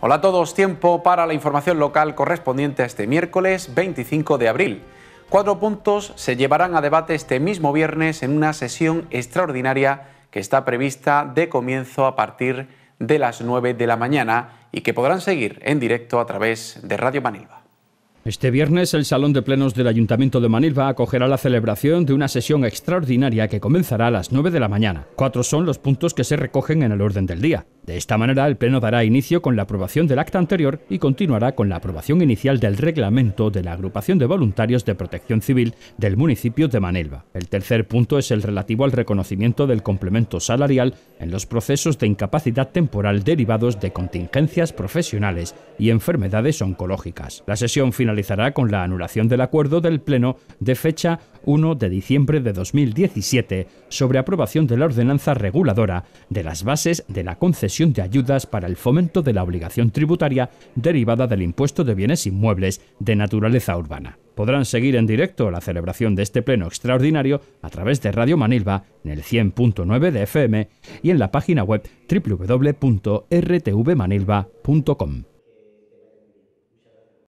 Hola a todos, tiempo para la información local correspondiente a este miércoles 25 de abril. Cuatro puntos se llevarán a debate este mismo viernes en una sesión extraordinaria que está prevista de comienzo a partir de las 9 de la mañana y que podrán seguir en directo a través de Radio Manilva. Este viernes el Salón de Plenos del Ayuntamiento de Manilva acogerá la celebración de una sesión extraordinaria que comenzará a las 9 de la mañana. Cuatro son los puntos que se recogen en el orden del día. De esta manera, el Pleno dará inicio con la aprobación del acta anterior y continuará con la aprobación inicial del reglamento de la Agrupación de Voluntarios de Protección Civil del municipio de Manelva. El tercer punto es el relativo al reconocimiento del complemento salarial en los procesos de incapacidad temporal derivados de contingencias profesionales y enfermedades oncológicas. La sesión finalizará con la anulación del acuerdo del Pleno de fecha 1 de diciembre de 2017 sobre aprobación de la ordenanza reguladora de las bases de la concesión de ayudas para el fomento de la obligación tributaria derivada del impuesto de bienes inmuebles de naturaleza urbana. Podrán seguir en directo la celebración de este pleno extraordinario a través de Radio Manilva en el 100.9 de FM y en la página web www.rtvmanilva.com.